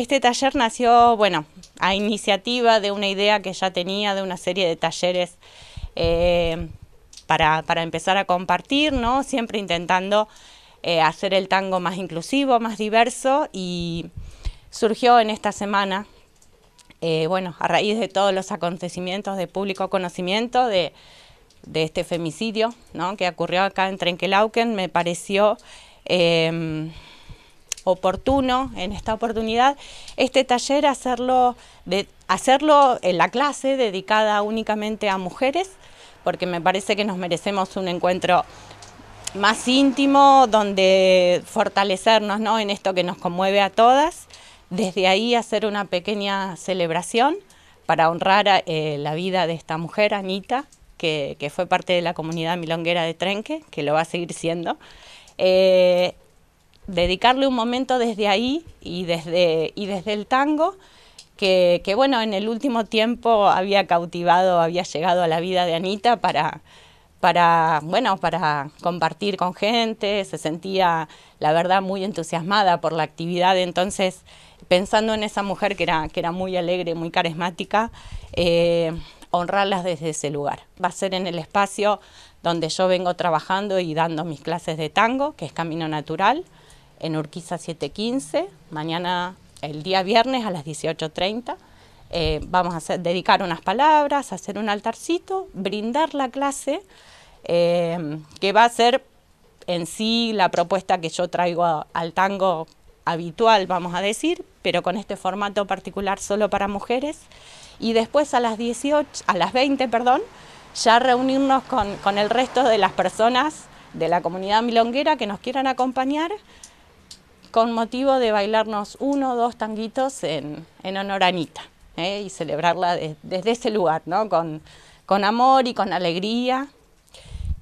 Este taller nació, bueno, a iniciativa de una idea que ya tenía de una serie de talleres eh, para, empezar a compartir, ¿no? Siempre intentando eh, hacer el tango más inclusivo, más diverso y surgió en esta semana, eh, bueno, a raíz de todos los acontecimientos de público conocimiento de, este femicidio, ¿no? Que ocurrió acá en Trenquelauken, me pareció oportuno en esta oportunidad este taller, hacerlo, de, hacerlo en la clase dedicada únicamente a mujeres, porque me parece que nos merecemos un encuentro más íntimo, donde fortalecernos ¿no? en esto que nos conmueve a todas, desde ahí hacer una pequeña celebración para honrar eh, la vida de esta mujer, Anita, que, que, fue parte de la comunidad milonguera de Trenque, que lo va a seguir siendo, eh, dedicarle un momento desde ahí y desde, y desde el tango, que, bueno, en el último tiempo había cautivado, había llegado a la vida de Anita para, bueno, para compartir con gente, se sentía, la verdad, muy entusiasmada por la actividad, entonces pensando en esa mujer que era, que era muy alegre, muy carismática, eh, honrarlas desde ese lugar. Va a ser en el espacio donde yo vengo trabajando y dando mis clases de tango, que es Camino Natural, en Urquiza 715, mañana el día viernes a las 18.30. Eh, vamos a dedicar unas palabras, hacer un altarcito, brindar la clase, eh, que va a ser en sí la propuesta que yo traigo al tango habitual, vamos a decir, pero con este formato particular solo para mujeres. Y después a las 18, a las 20, perdón, ya reunirnos con el resto de las personas de la comunidad milonguera que nos quieran acompañar con motivo de bailarnos uno o dos tanguitos en, honor a Anita ¿eh? y celebrarla desde ese lugar, ¿no? con, amor y con alegría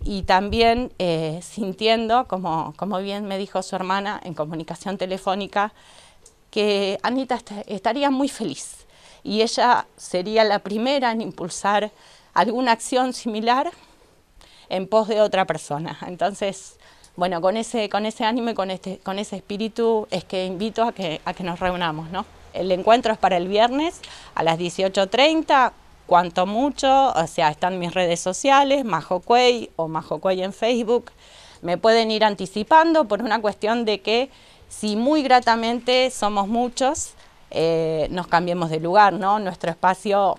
y también eh, sintiendo, como, como bien me dijo su hermana en comunicación telefónica, que Anita estaría muy feliz y ella sería la primera en impulsar alguna acción similar en pos de otra persona. Entonces, bueno, con ese, con ese ánimo y con, este, con ese espíritu es que invito a que, a que nos reunamos. ¿no? El encuentro es para el viernes a las 18.30, cuanto mucho, o sea, están mis redes sociales, Majo Cuey o Majo Cuey en Facebook. Me pueden ir anticipando por una cuestión de que si muy gratamente somos muchos, eh, nos cambiemos de lugar, ¿no? Nuestro espacio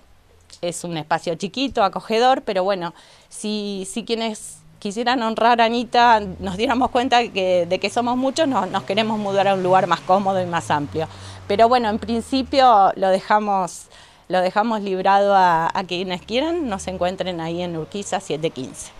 es un espacio chiquito, acogedor, pero bueno, si, si quienes quisieran honrar a Anita, nos diéramos cuenta que, de que somos muchos, nos queremos mudar a un lugar más cómodo y más amplio. Pero bueno, en principio lo dejamos, lo dejamos librado a, a quienes quieran, nos encuentren ahí en Urquiza 715.